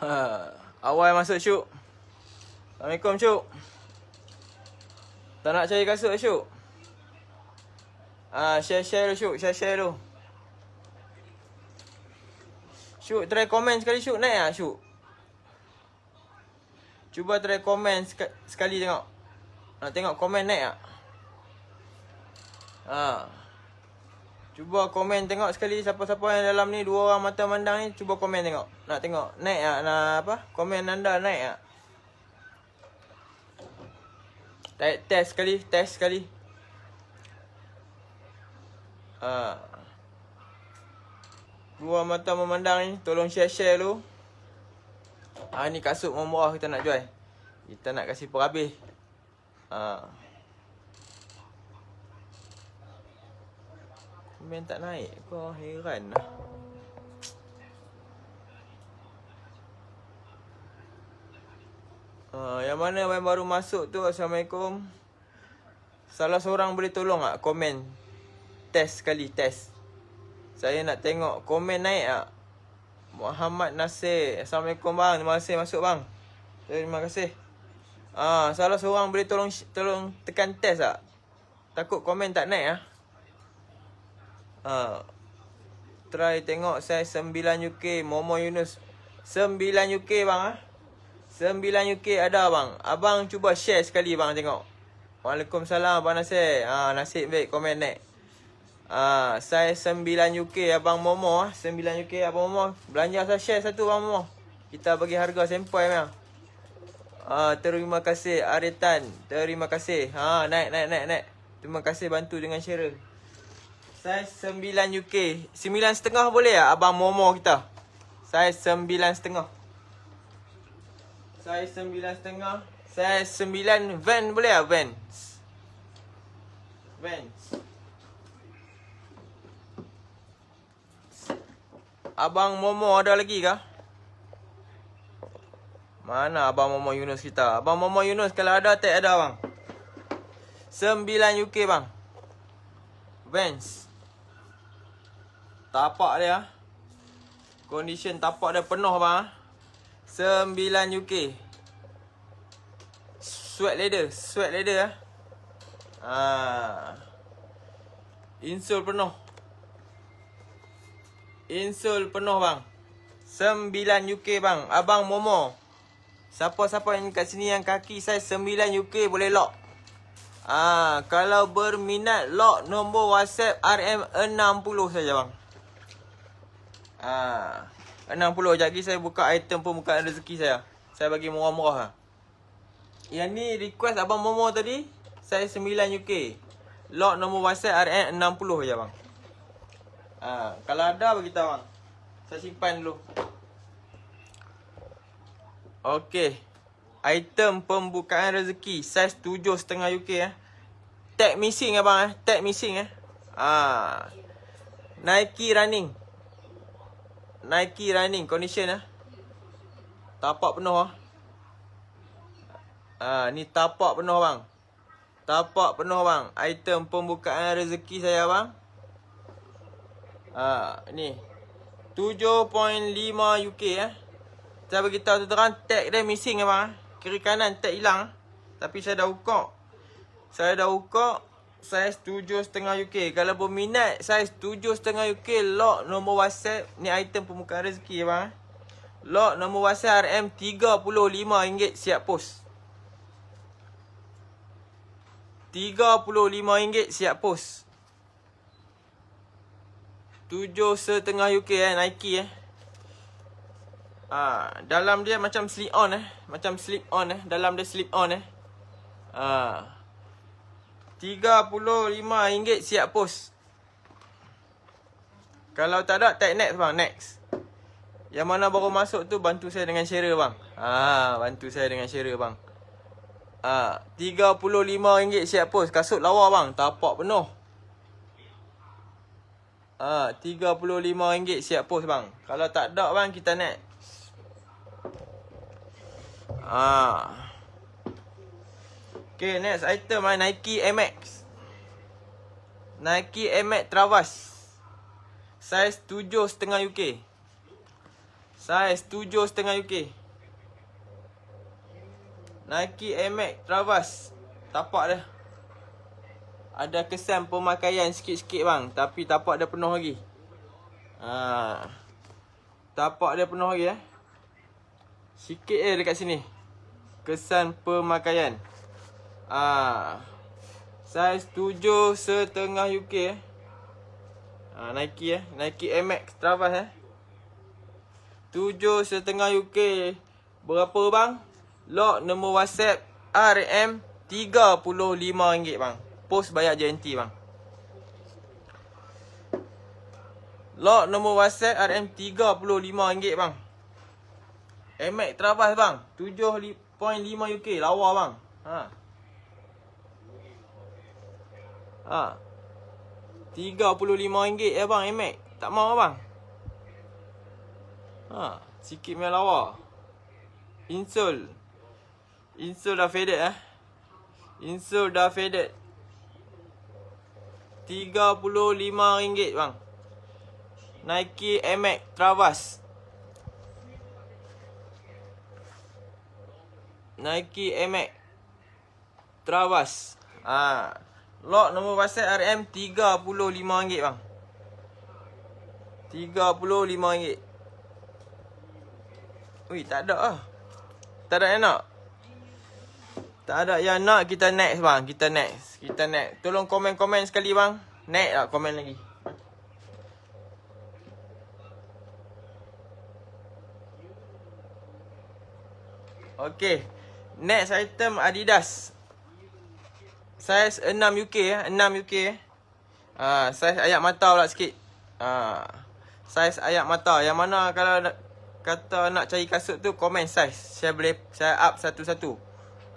Ha. Awal masuk Syuk. Assalamualaikum Syuk. Tak nak cari kasut Syuk. Ah, share-share dulu Syuk, share-share lu. Syuk try komen sekali Syuk, naik ah Syuk. Cuba try komen sek- sekali tengok. Nak tengok komen naik ah. Ha. Ah. Cuba komen tengok sekali siapa-siapa yang dalam ni dua orang mata mandang ni cuba komen tengok. Nak tengok naik ah nak apa? Komen anda naik ah. Test test sekali, test sekali. Ah. Uh. Dua mata memandang ni tolong share-share dulu. Ah ni kasut memurah kita nak jual. Kita nak kasih perhabis. Ah. Uh. Comment tak naik Kau heran lah uh, Yang mana yang baru masuk tu Assalamualaikum Salah seorang boleh tolong tak komen Test sekali test Saya nak tengok komen naik tak Muhammad Nasir Assalamualaikum bang Terima kasih masuk bang Terima kasih Ah, uh, Salah seorang boleh tolong tolong tekan test tak Takut komen tak naik lah Ha. Try tengok size 9 UK Momo Yunus 9 UK bang ah. 9 UK ada bang. Abang cuba share sekali bang tengok. Waalaikumsalam abang Nasir. Ha nasib baik komen ni. Ha size 9 UK abang Momo ah. 9 UK abang Momo belanja saya share satu bang Momo. Kita bagi harga sampai memang. Ha terima kasih Aritan. Terima kasih. Ha naik naik naik naik. Terima kasih bantu dengan share. Size 9 UK. 9 setengah boleh tak abang Momo kita? Size 9 setengah. Size 9 setengah. Size 9 van boleh tak van? Van. Abang Momo ada lagi kah? Mana abang Momo Yunus kita? Abang Momo Yunus kalau ada tak ada bang. 9 UK bang. Vans tapak dia ah. condition tapak dia penuh bang 9 ah. UK sweat leather sweat leather ah ha. penuh insole penuh bang sembilan UK bang abang momo siapa-siapa yang kat sini yang kaki saiz sembilan UK boleh lock ah kalau berminat lock nombor WhatsApp RM60 saja bang Ah. 60 jadi saya buka item pun bukan rezeki saya. Saya bagi murah-murah ah. Yang ni request abang Momo tadi, saya 9 UK. Lock nombor WhatsApp RN 60 je bang. Ah, ha, kalau ada bagi tahu bang. Saya simpan dulu. Okey. Item pembukaan rezeki saiz setengah UK eh. Ya. Tag missing abang eh. Tag missing eh. Ah. Nike running. Nike running condition ah. Tapak penuh ah. Ah ni tapak penuh bang. Tapak penuh bang. Item pembukaan rezeki saya bang. Ah ni. 7.5 UK eh. Saya bagi tahu tuan-tuan tag dia missing ah, bang. Ah. Kiri kanan tag hilang. Ah. Tapi saya dah ukur. Saya dah ukur Size setengah UK Kalau berminat Size setengah UK Lock nombor WhatsApp Ni item pemuka rezeki ya, bang. Lock nombor WhatsApp RM35 Siap post RM35 Siap post Tujuh setengah UK eh Nike eh ha, Dalam dia macam slip on eh Macam slip on eh Dalam dia slip on eh Haa ah. RM35 siap post. Kalau tak ada, tag next bang. Next. Yang mana baru masuk tu, bantu saya dengan share bang. Ah, bantu saya dengan share bang. Ah, ha, RM35 siap post. Kasut lawa bang. Tapak penuh. Ah, ha, RM35 siap post bang. Kalau tak ada bang, kita next. Ah. Okay, next item lah. Nike Air Nike Air Max Travas. Saiz 7.5 UK. Saiz 7.5 UK. Nike Air Travas. Tapak dia. Ada kesan pemakaian sikit-sikit bang. Tapi tapak dia penuh lagi. Ha. Tapak dia penuh lagi eh. Sikit eh dekat sini. Kesan Pemakaian. Ah. Saiz 7 setengah UK eh. Ah Nike eh. Nike MX Travis eh. 7 setengah UK. Berapa bang? Lock nombor WhatsApp RM 35 ringgit bang. Post bayar JNT bang. Lock nombor WhatsApp RM 35 ringgit bang. MX Travis bang. 7.5 UK lawa bang. Ha. Ha. rm ringgit, ya bang Emek. Eh, tak mau bang. Ha, sikit memang lawa. Insul. Insul dah faded eh. Insul dah faded. rm ringgit bang. Nike Emek Travas. Nike Emek Travas. Ah. Ha. Lock nombor pasal RM RM35 bang. RM35. Ui, tak ada lah. Tak ada yang nak. Tak ada yang nak, kita next bang. Kita next. Kita next. Tolong komen-komen sekali bang. Next lah komen lagi. Okay. Next item Adidas. Saiz 6 UK ya, 6 UK. Ah, uh, saiz ayat mata pula sikit. Ah. Uh, saiz ayat mata. Yang mana kalau nak, kata nak cari kasut tu komen saiz. Saya boleh saya up satu-satu.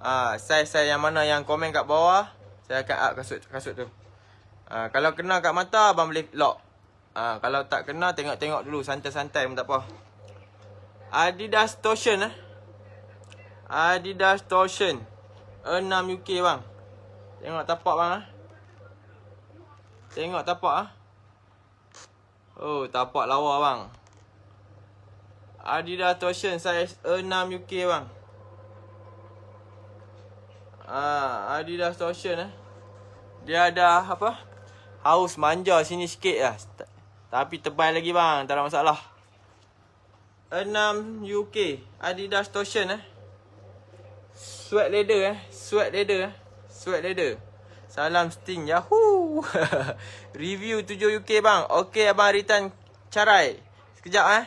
Ah, uh, saiz saya yang mana yang komen kat bawah, saya akan up kasut kasut tu. Uh, kalau kena kat mata abang boleh lock. Uh, kalau tak kena tengok-tengok dulu santai-santai pun tak apa. Adidas Torsion eh. Adidas Torsion 6 UK bang. Tengok tapak bang ah. Tengok tapak ah. Oh, tapak lawa bang. Adidas Torsion size 6 UK bang. Ah, Adidas Torsion eh. Dia ada apa? Haus manja sini sikit lah. Tapi tebal lagi bang. Tak ada masalah. 6 UK. Adidas Torsion eh. Sweat leather eh. Sweat leather eh. Sweat leather. Salam Sting. Yahoo. Review 7 UK bang. Okey abang Ritan Carai. Sekejap eh.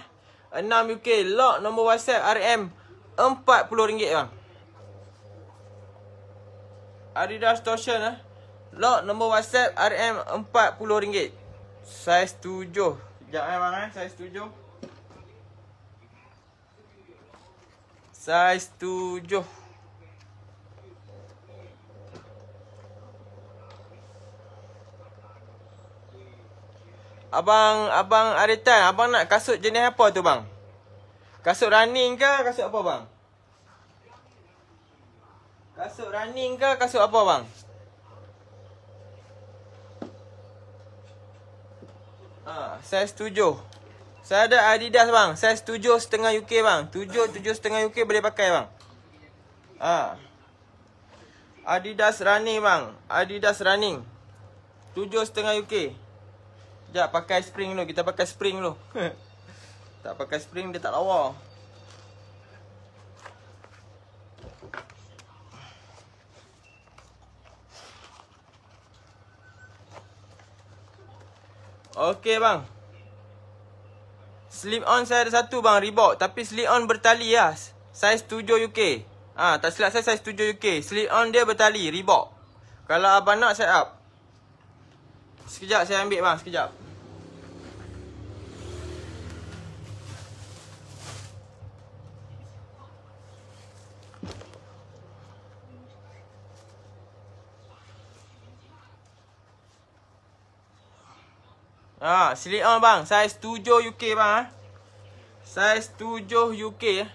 6 UK. Lock nombor WhatsApp RM. RM40 bang. Adidas Torsion eh. Lock nombor WhatsApp RM40. Saiz 7. Sekejap eh bang eh. Saiz 7. Saiz 7. Abang Abang Aritan Abang nak kasut jenis apa tu bang? Kasut running ke kasut apa bang? Kasut running ke kasut apa bang? Ah, saya setuju. Saya ada Adidas bang, Saya setuju setengah UK bang. Tujuh, tujuh setengah UK boleh pakai bang. Ah. Adidas running bang. Adidas running. Tujuh setengah UK. Sekejap pakai spring dulu Kita pakai spring dulu Tak pakai spring dia tak lawa Okay bang Slip on saya ada satu bang Reebok Tapi slip on bertali lah Saiz 7 UK Ah ha, Tak silap saya saiz 7 UK Slip on dia bertali Reebok Kalau abang nak saya up Sekejap saya ambil bang Sekejap Ha, slip on bang. Size 7 UK bang. Ha. Size 7 UK. Ya.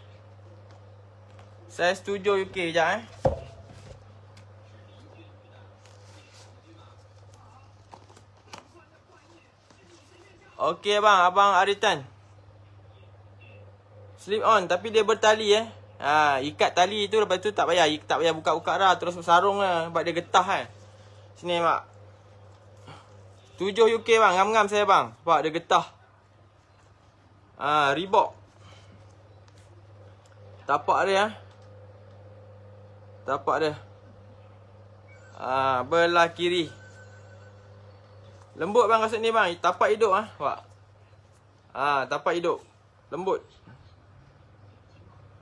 Size 7 UK sekejap eh. Okey bang, abang Aritan. Slip on tapi dia bertali eh. Ha, ikat tali tu lepas tu tak payah, tak payah buka-buka dah, terus bersarung lah sebab dia getah kan. Sini mak. Tujuh UK bang, ngam-ngam saya bang. Nampak dia getah. Ah, ribok. Tapak dia Ha. Tapak dia. Ah, ha, belah kiri. Lembut bang rasa ni bang, tapak hidup ah, ha. nampak. Ah, ha, tapak hidup. Lembut.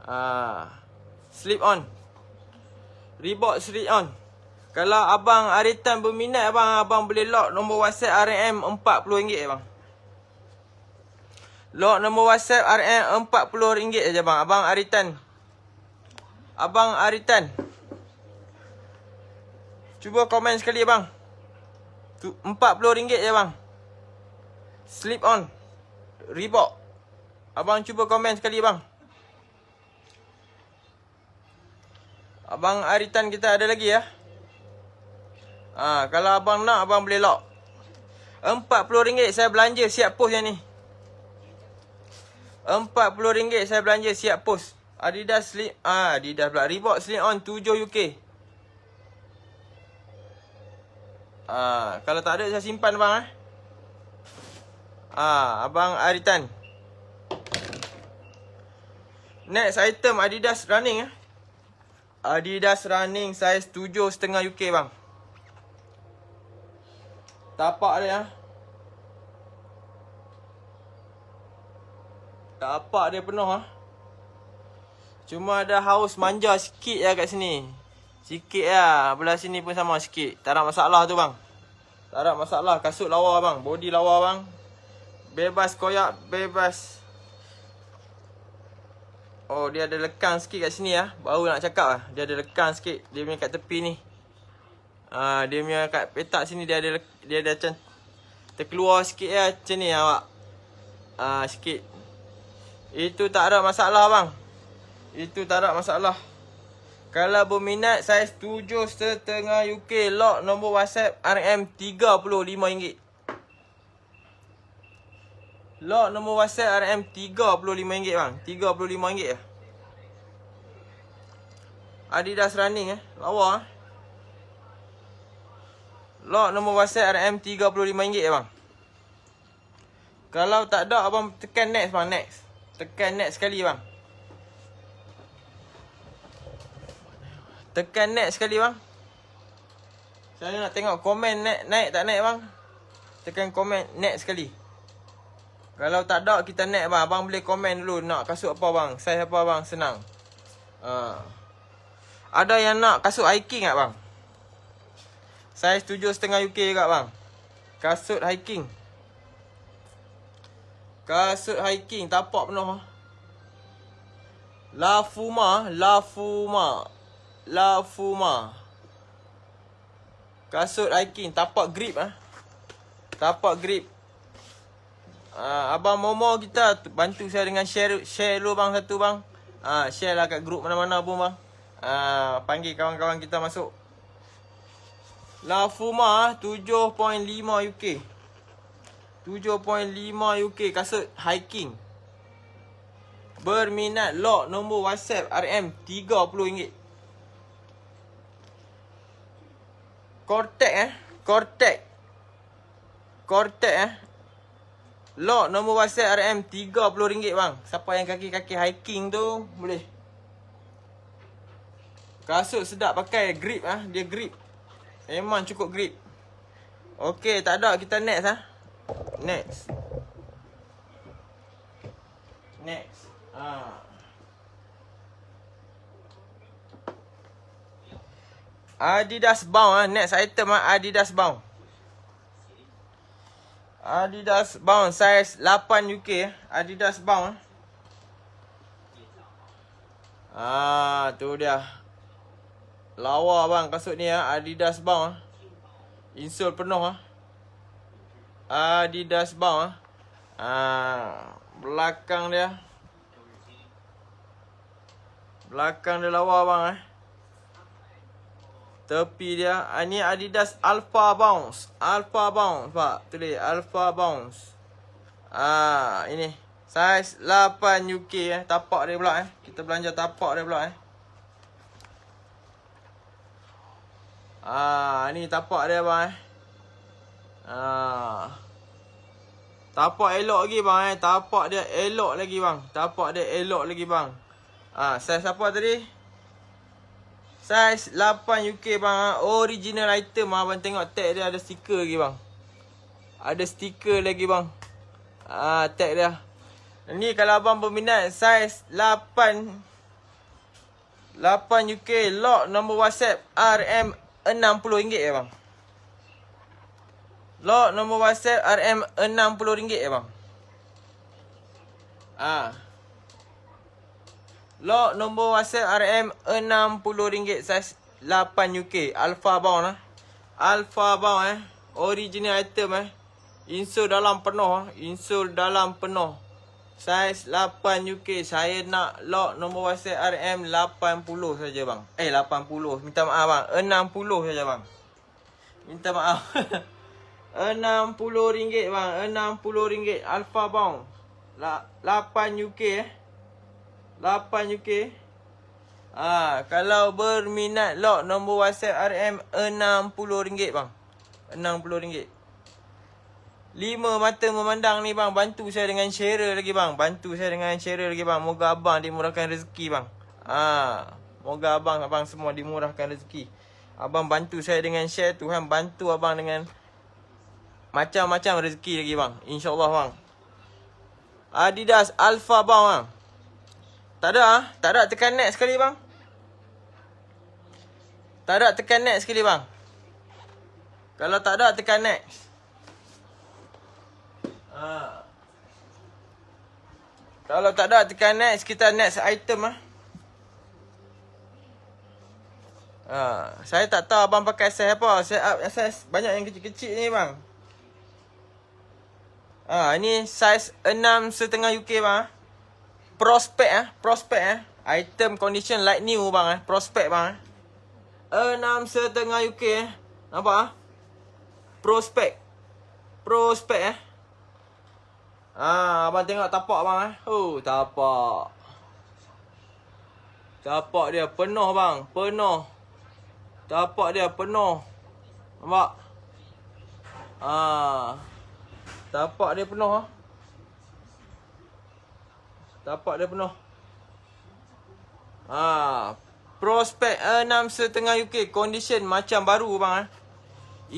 Ah, sleep on. Ribok sleep on. Kalau abang Aritan berminat abang abang boleh lock nombor WhatsApp RM 40 ringgit bang. Lock nombor WhatsApp RM 40 ringgit aja bang. Abang Aritan. Abang Aritan. Cuba komen sekali bang. 40 ringgit aja bang. Slip on. Reebok. Abang cuba komen sekali bang. Abang Aritan kita ada lagi ya. Ha, kalau abang nak, abang boleh lock. RM40 saya belanja siap post yang ni. RM40 saya belanja siap post. Adidas slip, ah ha, Adidas pula. Reebok slip on 7 UK. Ha, kalau tak ada, saya simpan abang. Eh. Ha, abang Aritan. Next item Adidas running. Eh. Adidas running size 7,5 UK bang. Tapak dia ah. Tapak dia penuh ah. Cuma ada haus manja sikit lah kat sini Sikit lah Belah sini pun sama sikit Tak ada masalah tu bang Tak ada masalah Kasut lawa bang Body lawa bang Bebas koyak Bebas Oh dia ada lekang sikit kat sini lah Baru nak cakap lah Dia ada lekang sikit Dia punya kat tepi ni Ah, dia punya kat petak sini dia ada dia ada macam terkeluar sikit ya macam ni awak. Ah uh, sikit. Itu tak ada masalah bang. Itu tak ada masalah. Kalau berminat saiz 7 setengah UK lock nombor WhatsApp RM 35 RM35. Lock nombor WhatsApp RM 35 bang. 35 ringgit lah. Adidas running eh. Lawa eh. Lock nombor WhatsApp RM RM35 je eh, bang. Kalau tak ada abang tekan next bang next. Tekan next sekali bang. Tekan next sekali bang. Saya nak tengok komen naik, naik tak naik bang. Tekan komen next sekali. Kalau tak ada kita naik bang. Abang boleh komen dulu nak kasut apa bang. Saya apa bang senang. Uh. Ada yang nak kasut hiking tak bang? Saiz setengah UK juga bang Kasut hiking Kasut hiking Tapak penuh La Fuma La Fuma La Fuma Kasut hiking Tapak grip ah, Tapak grip Uh, Abang Momo kita bantu saya dengan share share dulu bang satu bang. Uh, share lah kat grup mana-mana pun bang. Uh, panggil kawan-kawan kita masuk. Lafuma 7.5 UK 7.5 UK kasut hiking Berminat lock nombor WhatsApp RM RM30 Cortex eh Cortex Cortex eh Lock nombor WhatsApp RM RM30 bang Siapa yang kaki-kaki hiking tu boleh Kasut sedap pakai grip ah eh? Dia grip Memang cukup grip Okey, tak ada kita next ha? Next Next ha. Adidas bound ha? Next item ha? Adidas bound Adidas bound Size 8 UK Adidas bound Ah, tu dia Lawa bang kasut ni ah Adidas bang ah. Insole penuh ah. Adidas bang ah. Ah belakang dia. Belakang dia lawa bang eh. Tepi dia ah, ni Adidas Alpha Bounce. Alpha Bounce pak. Tulis Alpha Bounce. Ah ini size 8 UK eh tapak dia pula eh. Kita belanja tapak dia pula eh. Ah, ni tapak dia bang eh. Ah. Tapak elok lagi bang eh. Tapak dia elok lagi bang. Tapak dia elok lagi bang. Ah, saiz apa tadi? Saiz 8 UK bang. Ah, original item ah, abang tengok tag dia ada stiker lagi bang. Ada stiker lagi bang. Ah, tag dia. Ni kalau abang berminat saiz 8 8 UK lock nombor WhatsApp RM RM60 eh ya, bang. Lot nombor WhatsApp RM60 eh ya, bang. Ah. Ha. Lot nombor WhatsApp RM60 saiz 8 UK, alpha bound ah. Eh. Alpha bound eh, original item eh. Insole dalam penuh ah, ha? insole dalam penuh. Saiz 8 UK. Saya nak lock nombor WhatsApp RM 80 saja bang. Eh 80. Minta maaf bang. 60 saja bang. Minta maaf. RM60 bang. RM60 Alpha bang. 8 UK eh. 8 UK. Ah, kalau berminat lock nombor WhatsApp RM RM60 bang. RM60. Lima mata memandang ni bang. Bantu saya dengan share lagi bang. Bantu saya dengan share lagi bang. Moga abang dimurahkan rezeki bang. Ah, ha. Moga abang abang semua dimurahkan rezeki. Abang bantu saya dengan share. Tuhan bantu abang dengan macam-macam rezeki lagi bang. InsyaAllah bang. Adidas Alpha bang bang. Tak ada ah? Tak ada tekan next sekali bang. Tak ada tekan next sekali bang. Kalau tak ada tekan next. Ha. Kalau tak ada tekan next kita next item ah. Ha. ha, saya tak tahu abang pakai size apa. Setup SS banyak yang kecil-kecil ni bang. Ha, ini size 6 setengah UK bang. Ah. Prospect ah, prospect ah. Item condition light new bang eh, prospect bang. 6 ah. setengah UK eh. Nampak ah? Prospect. Prospect eh. Ah, abang tengok tapak bang, eh. Oh, tapak. Tapak dia penuh bang, penuh. Tapak dia penuh. Nampak? Ah, Tapak dia penuh ah. Tapak dia penuh. Ah, Prospek 6.5 UK condition macam baru bang eh.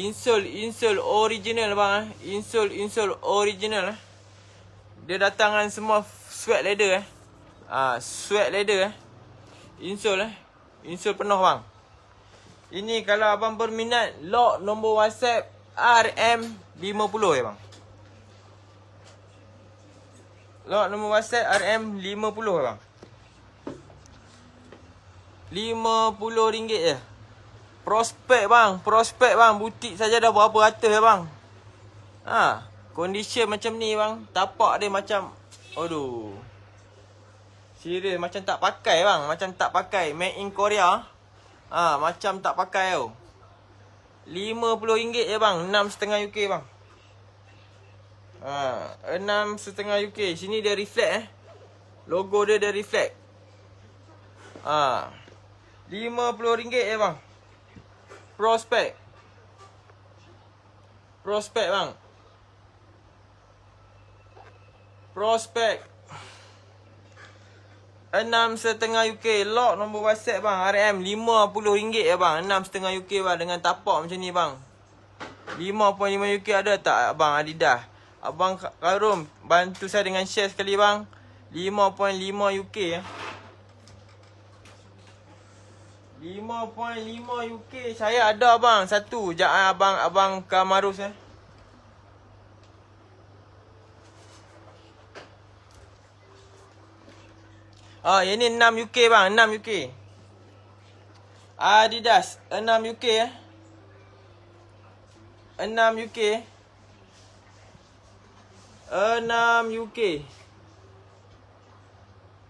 Insole insole original bang eh. Insole insole original eh dia datang dengan semua sweat leather eh. Ah uh, sweat leather eh. Insole eh. Insole penuh bang. Ini kalau abang berminat lock nombor WhatsApp RM50 ya eh, bang. Lock nombor WhatsApp RM50 eh, bang. RM50 je. Eh. Prospek bang, prospek bang, butik saja dah berapa ratus ya eh, bang. Ah. Condition macam ni bang Tapak dia macam Aduh Serius macam tak pakai bang Macam tak pakai Made in Korea Ah ha, Macam tak pakai tau RM50 je bang RM6.5 UK bang RM6.5 ha, UK Sini dia reflect eh Logo dia dia reflect ha. RM50 je bang Prospect Prospect bang Prospek. Enam setengah UK. Lock nombor WhatsApp bang. RM lima puluh 50 ya bang. Enam setengah UK bang. Dengan tapak macam ni bang. lima lima UK ada tak abang Adidas? Abang Karum bantu saya dengan share sekali bang. lima lima UK ya. lima lima UK. Saya ada bang. Satu. Jangan abang abang Kamarus eh. Ha, oh, ini 6 UK bang, 6 UK. Adidas 6 UK eh. 6 UK. 6 UK.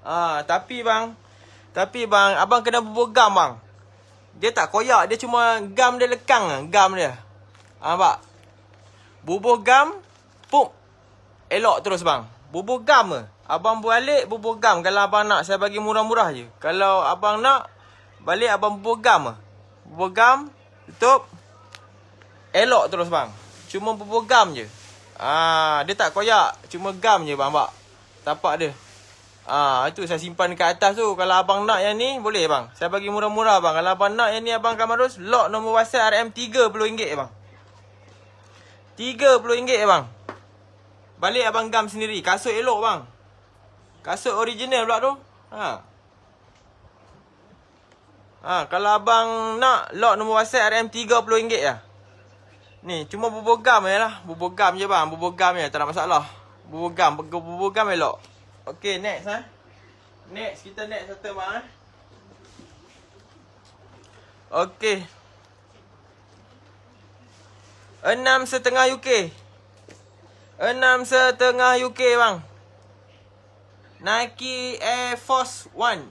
Ah, tapi bang, tapi bang, abang kena gam bang. Dia tak koyak, dia cuma gam dia lekang gam dia. Ah, nampak. Bubuh gam, pum, Elok terus bang. Bubuh gam ah. Abang balik bubur gam kalau abang nak saya bagi murah-murah je. Kalau abang nak balik abang bubur gam ah. Bubur gam tutup elok terus bang. Cuma bubur gam je. Ah dia tak koyak, cuma gam je bang bak. Tapak dia. Ah itu saya simpan dekat atas tu. Kalau abang nak yang ni boleh bang. Saya bagi murah-murah bang. Kalau abang nak yang ni abang Kamarus lock nombor WhatsApp RM 30 ringgit bang. 30 ringgit bang. Balik abang gam sendiri. Kasut elok bang. Kasut original pula tu. Ha. Ha, kalau abang nak lock nombor WhatsApp RM30 lah. Ya. Ni, cuma bubur gam je lah. Bubur gam je bang. Bubur gam je. Tak ada masalah. Bubur gam. Bubur gam je lock. Okay, next ha. Next, kita next satu bang eh. Okay. Enam setengah UK. Enam setengah UK bang. Nike Air Force One.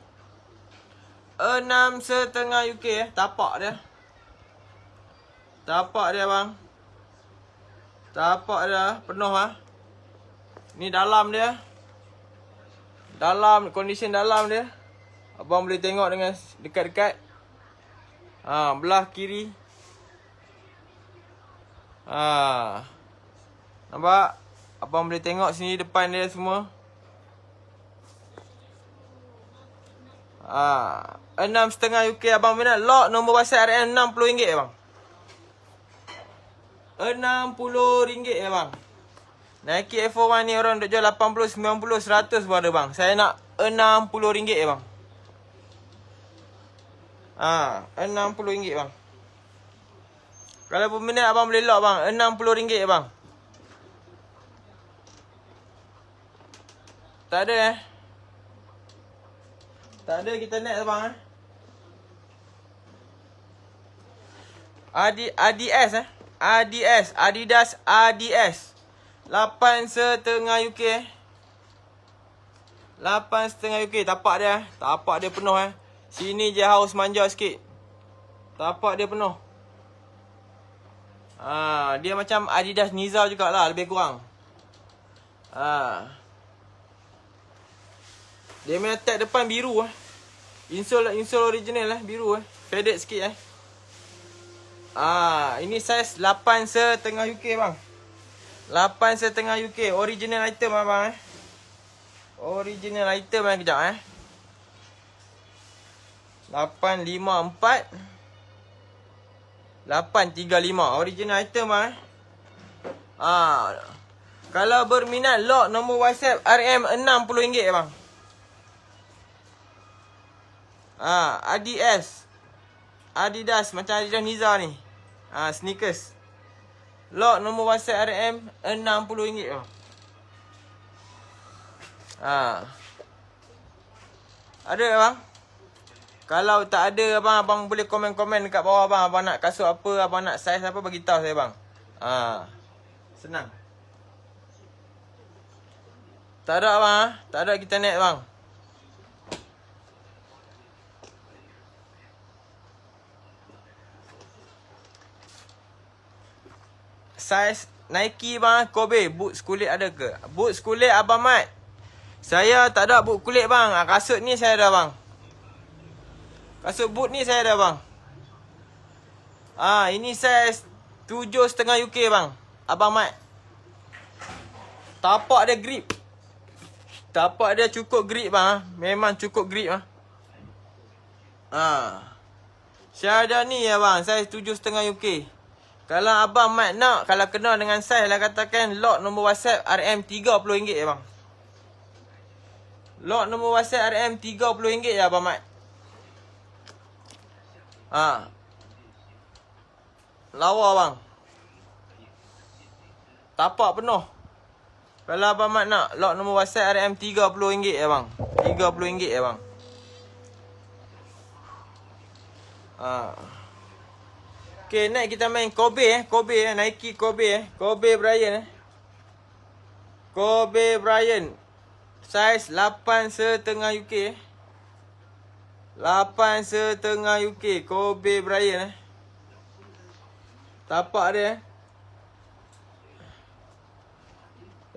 Enam setengah UK eh. Tapak dia. Tapak dia bang. Tapak dia penuh ah. Ni dalam dia. Dalam kondisi dalam dia. Abang boleh tengok dengan dekat-dekat. Ha, belah kiri. Ha. Nampak? Abang boleh tengok sini depan dia semua. Ah, enam setengah UK abang minat lock nombor WhatsApp RM60 ya eh, bang. RM60 ya eh, bang. Okey bang. Next bang. Naiki F41 ni orang duk jual 80, 90, 100 pun ada bang. Saya nak RM60 ya eh, bang. Ah Ha, RM60 bang. Kalau pun minat abang boleh lock bang. RM60 ya bang. Tak ada eh. Tak ada kita next abang eh. Adi ADS eh. ADS Adidas ADS. 8 setengah UK eh. 8 setengah UK tapak dia eh? Tapak dia penuh eh. Sini je house manja sikit. Tapak dia penuh. Ha, dia macam Adidas Nizar jugaklah lebih kurang. Ha. Dia punya tag depan biru eh. Insole lah, insole original lah, biru eh. Faded sikit eh. Ah, ini saiz 8 setengah UK bang. 8 setengah UK, original item abang eh. Original item eh kejap eh. 854 835 original item eh. Ah. Kalau berminat lock nombor WhatsApp RM60 eh, bang. Ha, Adidas. Adidas macam Adidas Niza ni. Ha, sneakers. Lock nombor WhatsApp RM RM60 je. Ha. Ada bang? Kalau tak ada abang abang boleh komen-komen dekat bawah bang. abang nak kasut apa, abang nak saiz apa bagi tahu saya bang. Ha. Senang. Tak ada abang, ha? tak ada kita net bang. saiz Nike bang Kobe boots kulit ada ke? Boots kulit Abang Mat. Saya tak ada boot kulit bang. Ah, kasut ni saya ada bang. Kasut boot ni saya ada bang. Ah ini saiz 7.5 UK bang. Abang Mat. Tapak dia grip. Tapak dia cukup grip bang. Ah. Memang cukup grip ah. Ah. Saya ada ni ya bang. Saiz 7.5 UK. Kalau abang Mat nak, kalau kena dengan saiz lah katakan lock nombor WhatsApp RM30 je ya, bang. Lock nombor WhatsApp RM30 je ya, abang Mat. Ha. Lawa bang. Tapak penuh. Kalau abang Mat nak, lock nombor WhatsApp RM30 je abang. RM30 je abang. Ha. Okay, next kita main Kobe eh. Kobe eh. Nike Kobe eh. Kobe Bryant eh. Kobe Bryant. Saiz 8 setengah UK eh. 8 setengah UK. Kobe Bryant eh. Tapak dia eh.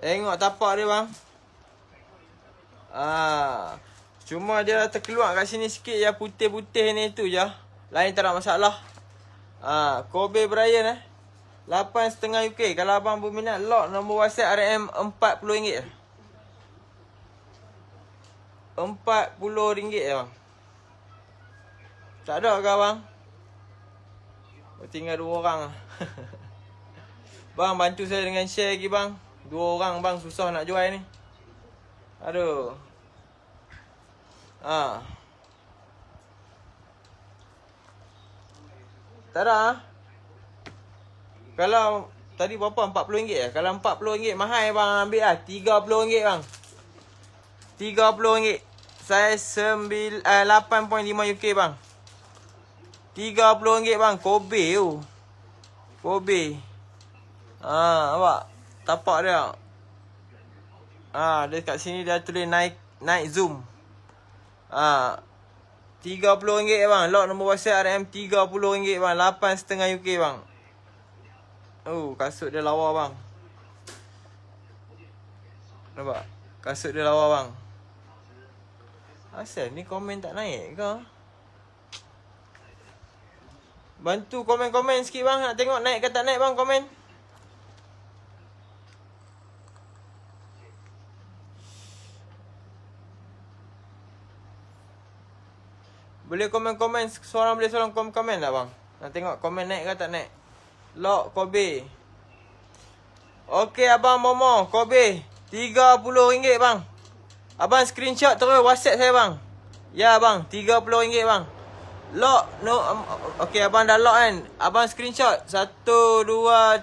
Tengok tapak dia bang. Ah, Cuma dia terkeluar kat sini sikit ya. Putih-putih ni tu je. Lain tak ada masalah. Ah, Kobe Bryant eh. 8.5 UK. Kalau abang berminat lock nombor WhatsApp RM40 RM40 eh, bang. Tak ada ke abang? Tinggal dua orang Bang bantu saya dengan share lagi bang Dua orang bang susah nak jual ni Aduh Haa ah. Tak ada. Kalau tadi berapa? RM40 eh? Ya? Kalau RM40 mahal ya, bang ambil lah. RM30 bang. RM30. Saiz 8.5 UK bang. RM30 bang. Kobe tu. Oh. Kobe. Ha, ah, apa? Tapak dia. Ah, dia kat sini dia tulis naik naik zoom. Ah, RM30 bang. Lock nombor WhatsApp RM30 bang. 8 setengah UK bang. Oh, kasut dia lawa bang. Nampak? Kasut dia lawa bang. Asal ni komen tak naik ke? Bantu komen-komen sikit bang. Nak tengok naik ke tak naik bang Komen. Boleh komen-komen Seorang boleh seorang komen-komen tak bang Nak tengok komen naik ke tak naik Lock Kobe Okey abang Momo Kobe RM30 bang Abang screenshot terus whatsapp saya bang Ya abang RM30 bang Lock no, um, Okey abang dah lock kan Abang screenshot 1 2 3 4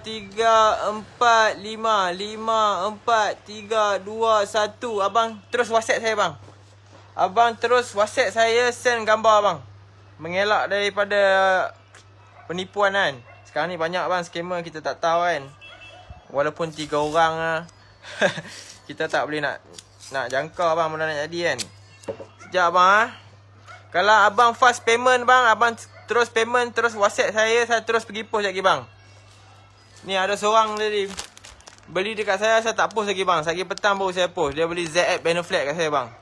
5 5 4 3 2 1 Abang terus whatsapp saya bang Abang terus whatsapp saya send gambar abang Mengelak daripada penipuan kan Sekarang ni banyak abang skamer kita tak tahu kan Walaupun tiga orang lah Kita tak boleh nak nak jangka abang benda nak jadi kan Sekejap abang lah Kalau abang fast payment bang Abang terus payment terus whatsapp saya Saya terus pergi post lagi bang Ni ada seorang tadi Beli dekat saya saya tak post lagi bang Sagi petang baru saya post Dia beli ZF Benoflat kat saya bang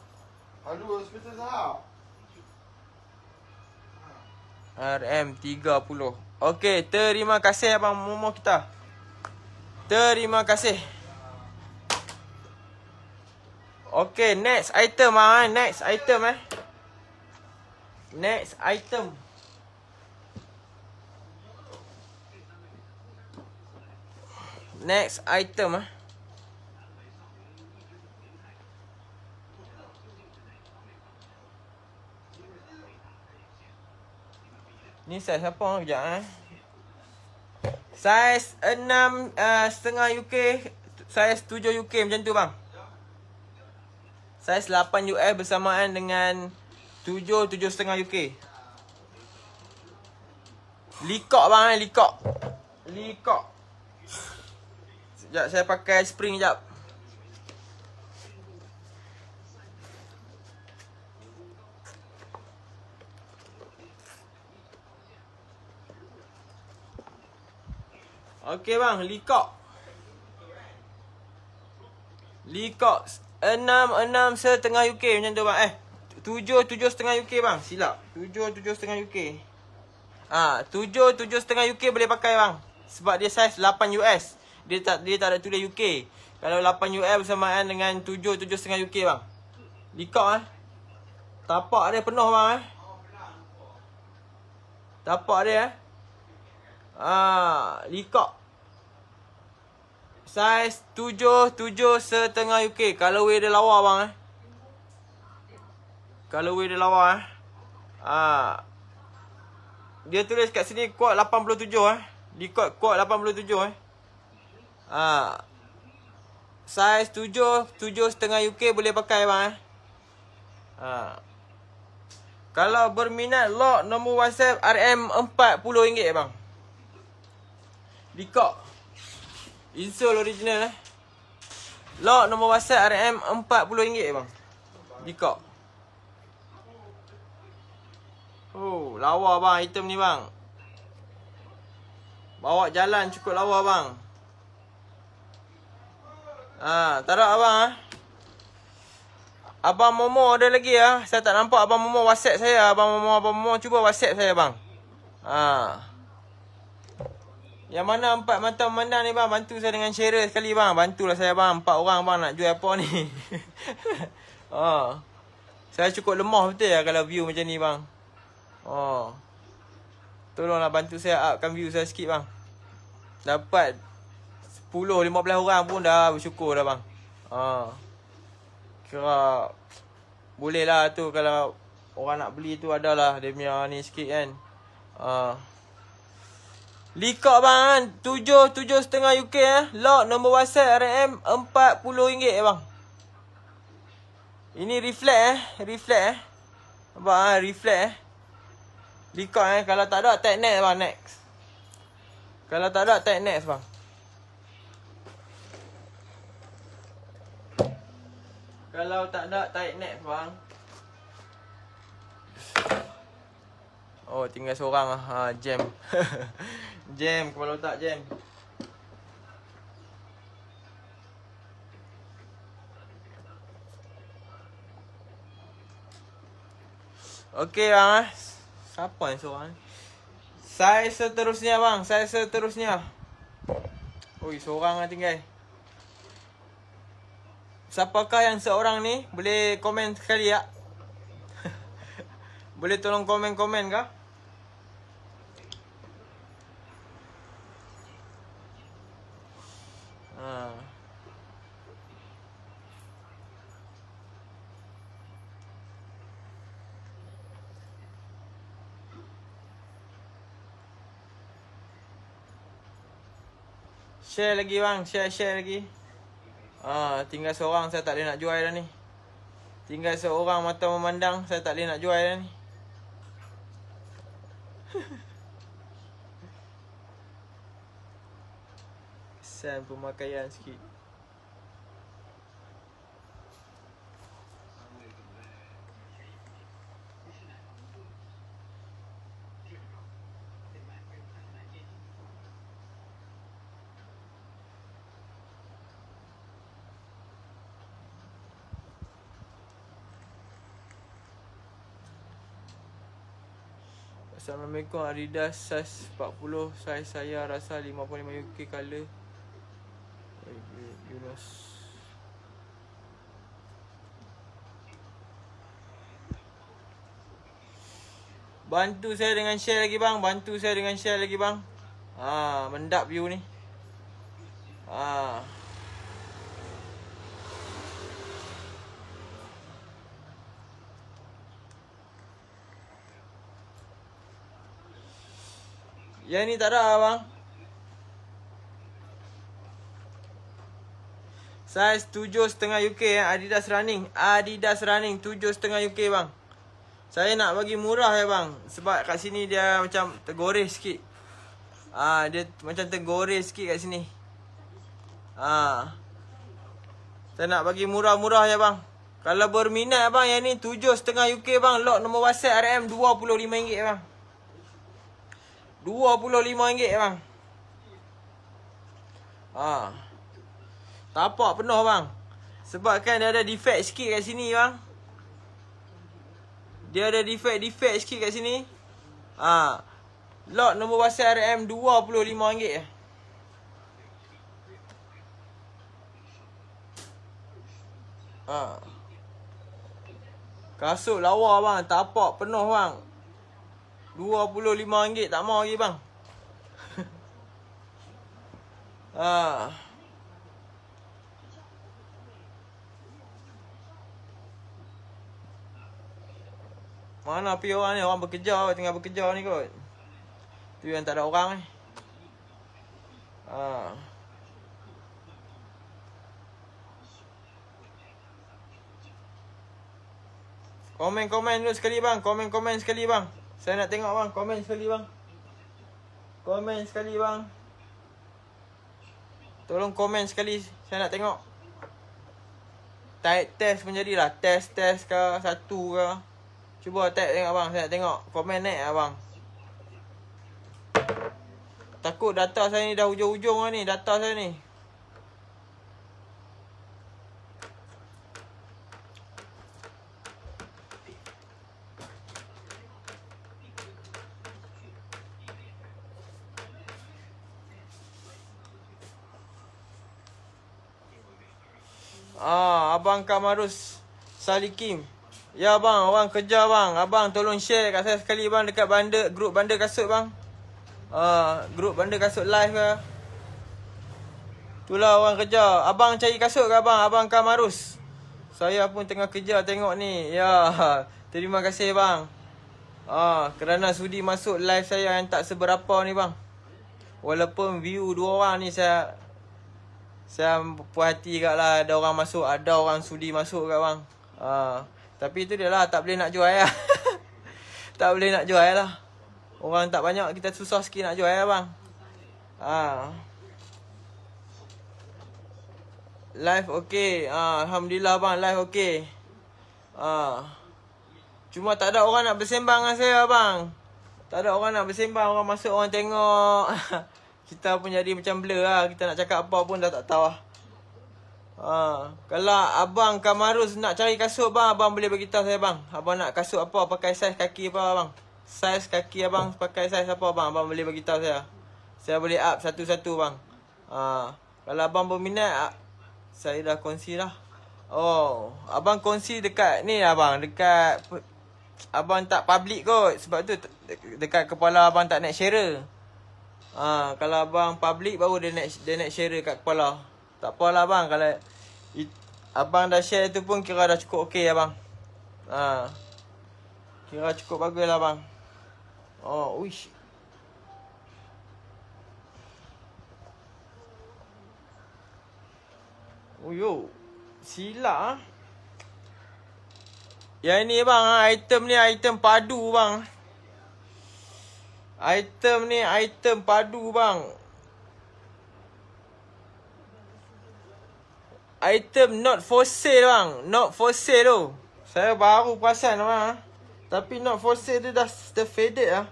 RM30 Okey, terima kasih Abang Momo kita Terima kasih Okey, next item ah, eh. Next item eh Next item Next item ah. Ni size apa kejap eh? Size 6 uh, eh, setengah UK, size 7 UK macam tu bang. Size 8 US bersamaan dengan 7 7 setengah UK. Likok bang, eh, likok. Likok. Sekejap saya pakai spring sekejap. Okey bang, likok. Likok 6.6 setengah UK macam tu bang. Eh, 7.7 setengah UK bang. Silap. 7.7 setengah UK. Ah, 7.7 setengah UK boleh pakai bang. Sebab dia saiz 8 US. Dia tak dia tak ada tulis UK. Kalau 8 US bersamaan dengan 7.7 setengah UK bang. Likok ah. Eh. Tapak dia penuh bang eh. Tapak dia eh. Ah, Likok Saiz tujuh tujuh setengah UK Kalau Colorway dia lawa bang eh Colorway dia lawa eh ha. Dia tulis kat sini kuat 87 eh Likok kuat 87 eh ha. Saiz tujuh tujuh setengah UK boleh pakai bang eh ha. Kalau berminat lock nombor WhatsApp RM40 eh, bang Likok Insole original eh Lock nombor WhatsApp RM RM40 eh, bang Likok Oh lawa bang item ni bang Bawa jalan cukup lawa bang Haa taruh abang ah. Abang Momo ada lagi ah. Saya tak nampak abang Momo WhatsApp saya. Abang Momo abang Momo cuba WhatsApp saya bang. Ah. Yang mana empat mata memandang ni bang Bantu saya dengan Cheryl sekali bang Bantulah saya bang Empat orang bang nak jual apa ni oh. Saya cukup lemah betul ya Kalau view macam ni bang oh. Tolonglah bantu saya upkan view saya sikit bang Dapat sepuluh lima 15 orang pun dah bersyukur dah bang oh. Kira Boleh lah tu Kalau orang nak beli tu adalah Dia punya ni sikit kan Haa oh. Likok bang kan. tujuh 7 setengah UK eh. Lock nombor WhatsApp RM RM40 eh bang. Ini reflect eh. Reflect eh. Nampak kan? Ah, reflect eh. Likok eh. Kalau tak ada, tag next bang. Next. Kalau tak ada, tag next bang. Kalau tak ada, tight next bang. Oh, tinggal seorang ah, uh, jam. jam kepala tak jam. Okey bang. Ah. Siapa yang seorang ni? Saya seterusnya bang. Saya seterusnya. Oi, seorang lah tinggal. Siapakah yang seorang ni? Boleh komen sekali ya. Boleh tolong komen-komen kah? Ha. Share lagi bang, share share lagi. Ah, tinggal seorang saya tak boleh nak jual dah ni. Tinggal seorang mata memandang saya tak boleh nak jual dah ni. kesan pemakaian sikit Assalamualaikum Adidas size 40 Size saya rasa 55 UK color Bantu saya dengan share lagi bang. Bantu saya dengan share lagi bang. Ha, mendap view ni. Ha. Ya ni tak ada bang. Size 7.5 UK eh. Adidas running. Adidas running 7.5 UK bang. Saya nak bagi murah ya bang Sebab kat sini dia macam tergoreh sikit Ah Dia macam tergoreh sikit kat sini Ah, Saya nak bagi murah-murah ya bang Kalau berminat bang yang ni 7.5 UK bang Lock nombor WhatsApp RM RM25 ya bang RM25 ya bang Ah, Tapak penuh bang Sebab kan dia ada defect sikit kat sini bang dia ada defect-defect sikit kat sini. Ha. Lot nombor basi RM RM25 je. Ha. Kasut lawa bang, tapak penuh bang. RM25 tak mau lagi bang. ha. Mana pi orang ni? Orang bekerja, tengah bekerja ni kot. Tu yang tak ada orang ni. Ha. Komen-komen dulu sekali bang. Komen-komen sekali bang. Saya nak tengok bang. Komen sekali bang. Komen sekali bang. Tolong komen sekali. Saya nak tengok. Type test pun jadilah. Test-test ke. Satu ke. Cuba tag tengok abang, saya tengok. Komen naik eh, abang. Takut data saya ni dah hujung-hujung lah ni, data saya ni. Ah, abang Kamarus Salikim. Ya bang, abang kerja bang. Abang tolong share kat saya sekali bang dekat bandar grup bandar kasut bang. Ah, uh, grup bandar kasut live ke? Tulah orang kerja. Abang cari kasut ke abang? Abang Kamarus. Saya pun tengah kerja tengok ni. Ya. Terima kasih bang. Ah, uh, kerana sudi masuk live saya yang tak seberapa ni bang. Walaupun view dua orang ni saya saya puas hati lah ada orang masuk, ada orang sudi masuk ke bang. Ah. Uh, tapi itu dia lah tak boleh nak jual lah Tak boleh nak jual lah Orang tak banyak kita susah sikit nak jual lah bang ha. live okay ha. Alhamdulillah bang live okay ha. Cuma tak ada orang nak bersembang dengan saya bang Tak ada orang nak bersembang Orang masuk orang tengok Kita pun jadi macam blur lah Kita nak cakap apa pun dah tak tahu lah Ha, kalau abang Kamarus nak cari kasut bang, abang boleh bagi tahu saya bang. Abang nak kasut apa? Pakai saiz kaki apa bang? Saiz kaki abang pakai saiz apa bang? Abang boleh bagi tahu saya. Saya boleh up satu-satu bang. Ha, kalau abang berminat ah, saya dah kongsi lah. Oh, abang kongsi dekat ni abang, dekat abang tak public kot sebab tu dekat kepala abang tak nak share. Ha, kalau abang public baru dia nak dia nak share kat kepala. Tak apalah bang kalau it, abang dah share tu pun kira dah cukup okey ya abang. Ha. Kira cukup lah bang. Oh, wish. uish. Uyo. Sila ah. Ya ini bang, ah, item ni item padu bang. Item ni item padu bang. item not for sale bang. Not for sale tu. Saya baru perasan bang. Ah. Tapi not for sale dia dah faded lah.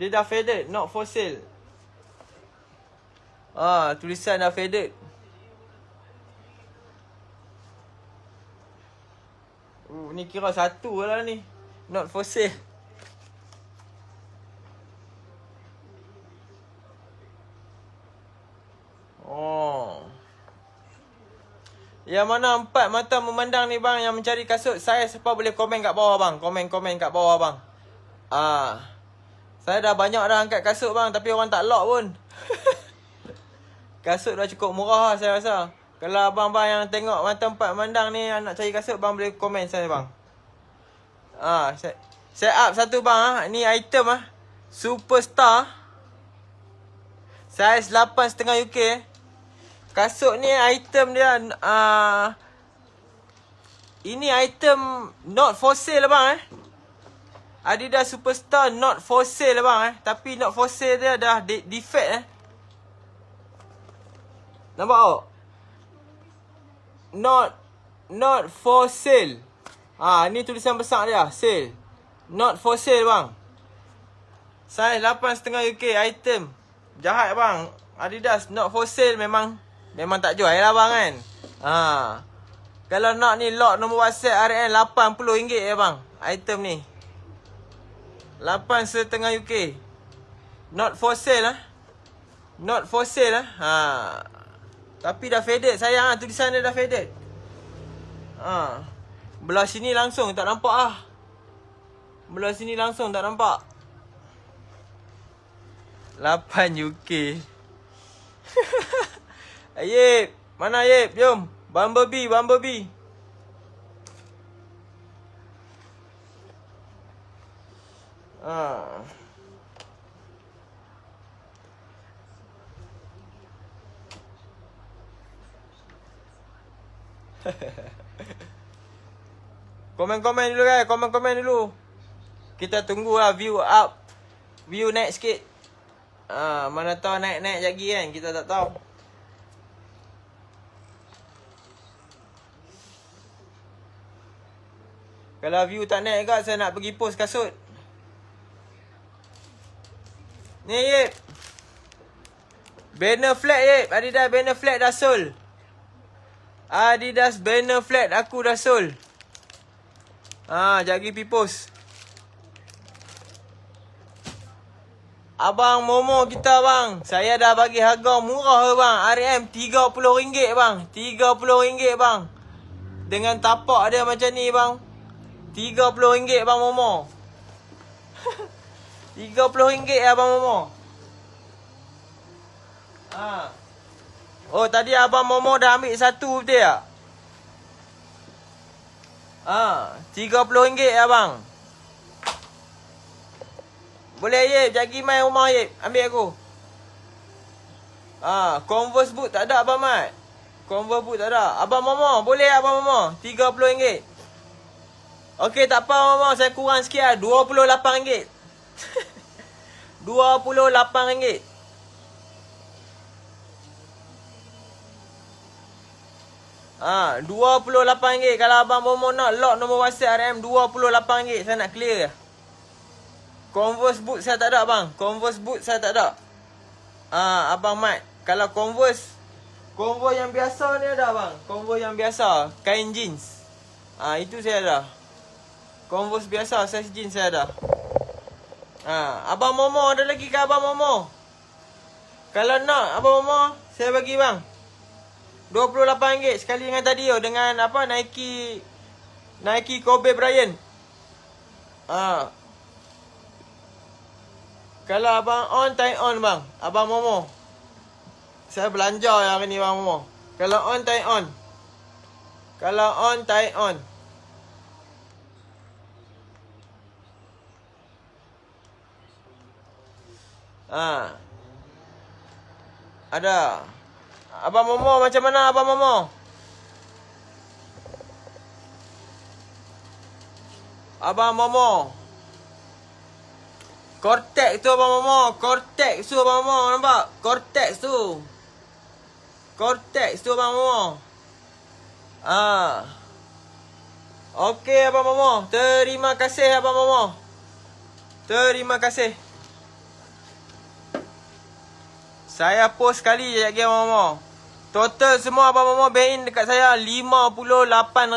Dia dah faded. Not for sale. Ah, tulisan dah faded. Uh, ni kira satu lah ni. Not for sale. Oh. Yang mana empat mata memandang ni bang yang mencari kasut. Saya siapa boleh komen kat bawah bang. Komen-komen kat bawah bang. Ah. Saya dah banyak dah angkat kasut bang tapi orang tak lock pun. kasut dah cukup murah lah saya rasa. Kalau abang-abang yang tengok mata empat memandang ni nak cari kasut bang boleh komen saya bang. Ah, set up satu bang ah. Ni item ah. Superstar. Size 8.5 UK eh. Kasut ni item dia uh, Ini item not for sale bang eh Adidas Superstar not for sale bang eh Tapi not for sale dia dah de defect eh Nampak tak? Not Not for sale Ah, ha, ni tulisan besar dia Sale Not for sale bang Size 8.5 UK item Jahat bang Adidas not for sale memang Memang tak jual lah eh, bang kan. Ha. Kalau nak ni lock nombor WhatsApp RN 80 ringgit ya eh, bang. Item ni. 8 setengah UK. Not for sale lah. Ha? Not for sale lah. Ha. Tapi dah faded sayang lah. Ha? Tulisan dia dah faded. Ha. Belah sini langsung tak nampak lah. Ha? Belah sini langsung tak nampak. 8 UK. Ayib, mana Ayib? Jom. Bumblebee, Bumblebee. Ah. Komen-komen dulu guys, komen-komen dulu. Kita tunggulah view up. View naik sikit. Ah, mana tahu naik-naik lagi kan, kita tak tahu. Kalau view tak naik kak, saya nak pergi post kasut. Ni, Yip. Banner flag, Yip. Adidas banner flat dah sold. Adidas banner flat aku dah sold. Haa, jagi pergi post. Abang Momo kita bang. Saya dah bagi harga murah bang. RM RM30 bang. RM30 bang. Dengan tapak dia macam ni bang. RM30 Abang Momo RM30 Abang Momo Ah, Oh tadi Abang Momo dah ambil satu betul tak? Ha, RM30 bang. Boleh ye, jagi mai rumah ye, ambil aku. Ah, Converse boot tak ada abang Mat. Converse boot tak ada. Abang Momo, boleh abang Momo, RM30. Okey, tak apa mama, saya kurang sikit ah. 28 ringgit. 28 ringgit. Ah, ha, RM28 kalau abang Momo nak lock nombor WhatsApp RM RM28 saya nak clear. Converse boot saya tak ada bang. Converse boot saya tak ada. Ah, abang Mat, kalau Converse Convo yang biasa ni ada bang. Convo yang biasa, kain jeans. Ah, itu saya ada. Converse biasa Saiz jeans saya ada ha. Abang Momo ada lagi ke Abang Momo Kalau nak Abang Momo Saya bagi bang RM28 sekali dengan tadi oh, Dengan apa Nike Nike Kobe Bryant ha. Kalau Abang on Tie on bang Abang Momo Saya belanja yang ini bang Momo Kalau on Tie on kalau on, tie on. Ha. Ada. Abang Momo macam mana Abang Momo? Abang Momo. Cortex tu Abang Momo. Cortex tu Abang Momo. Nampak? Cortex tu. Cortex tu Abang Momo. Ah, Okey Abang Momo. Terima kasih Abang Momo. Terima kasih. Saya post sekali je lagi Abang Momo. Total semua Abang mama bayin dekat saya RM58.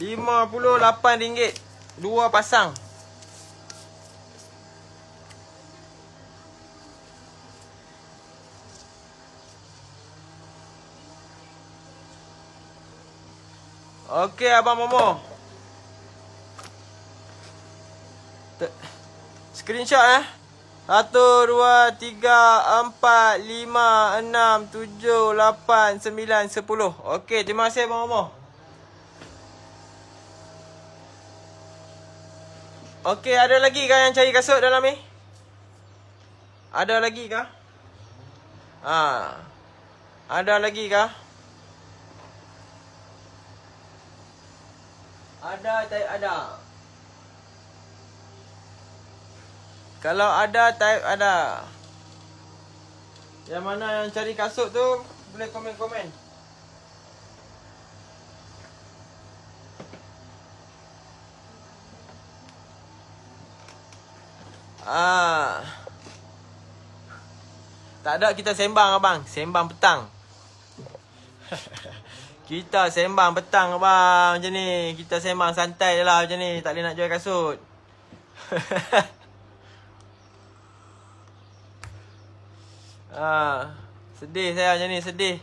RM58. Dua pasang. Okey Abang mama? Screenshot eh. Satu, dua, tiga, empat, lima, enam, tujuh, lapan, sembilan, sepuluh. Okey, terima kasih Abang Omar. Okey, ada lagi kah yang cari kasut dalam ni? Ada lagi kah? Ha. Ada lagi kah? Ada, tak ada. Kalau ada type ada. Yang mana yang cari kasut tu boleh komen-komen. Ah. Tak ada kita sembang abang, sembang petang. kita sembang petang abang macam ni, kita sembang santai lah macam ni, tak leh nak jual kasut. Ha. Sedih saya macam ni, sedih.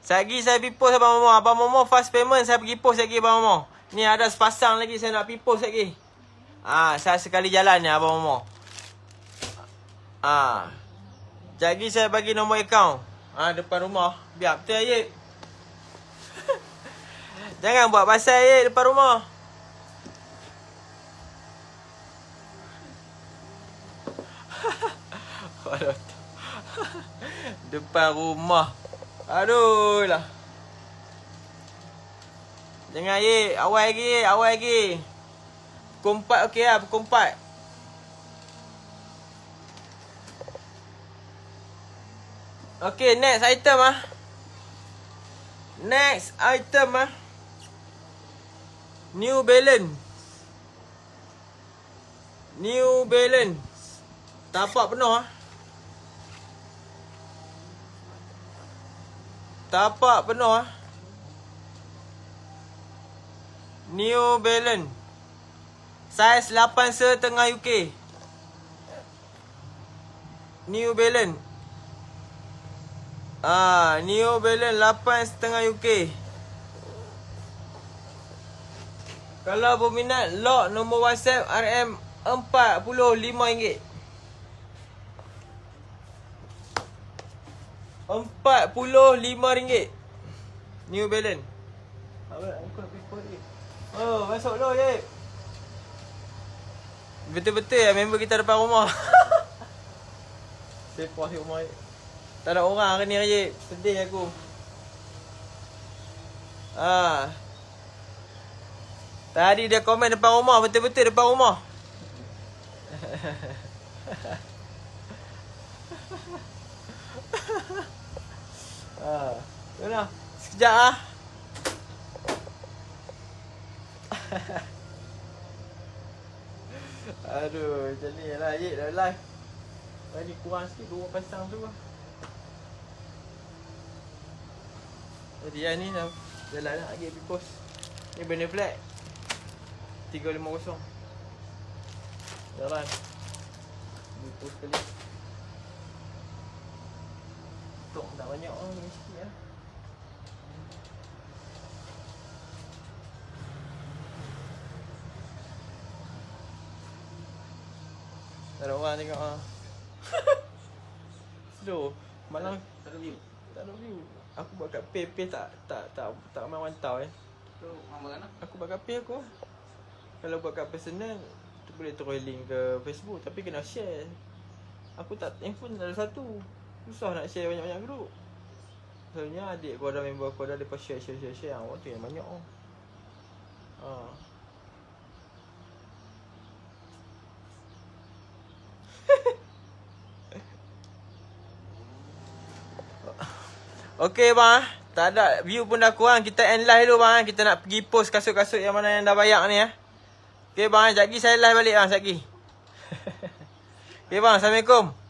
Sagi saya pergi post abang Momo. Abang Momo fast payment saya pergi post lagi abang Momo. Ni ada sepasang lagi saya nak pergi post lagi. Ha, saya sekali jalan ni abang Momo. Ah, ha. Jagi saya bagi nombor akaun. Ha, depan rumah. Biar betul ayik. Jangan buat pasal ayik depan rumah. Kalau Depan rumah Aduh lah Jangan ye Awal lagi Awal lagi Pukul 4 okey lah Pukul 4 Okay next item ah. Next item ah. New Balance. New Balance. Tapak penuh ah. Tapak penuh ah. New Balance. Saiz 8 setengah UK. New Balance. Ah, New Balance 8 setengah UK. Kalau berminat, log nombor WhatsApp RM45. Empat puluh lima ringgit New Balance Oh masuk dulu je Betul-betul lah member kita depan rumah Sepah si rumah je Tak ada orang hari ni raya Sedih aku Ah. Tadi dia komen depan rumah Betul-betul depan rumah Ha ha ha. Ha. Uh, Sekejap ah. Aduh, macam ni lah Yik dah live Hari kurang sikit dua pasang tu lah. Jadi yang ni dah jalan lah lagi habis post Ni benda flat 350 Jalan Habis post kali tak banyak orang ni sikit lah Tak ada orang tengok lah Slow Malam Tak ada view Tak view Aku buat kat pay, pay tak tak tak tak main wantau eh. Tu kan? Aku buat kat pay aku. Kalau buat kat personal tu boleh terus ke Facebook tapi kena share. Aku tak handphone ada satu. Susah nak share banyak-banyak grup Selalunya adik kau ada member kau ada Lepas share share share share Orang tu yang banyak oh. Ha. Okey bang. Tak ada view pun dah kurang. Kita end live dulu bang. Kita nak pergi post kasut-kasut yang mana yang dah bayar ni ya. Okay bang, jap saya live balik bang, sat Okay bang, Assalamualaikum.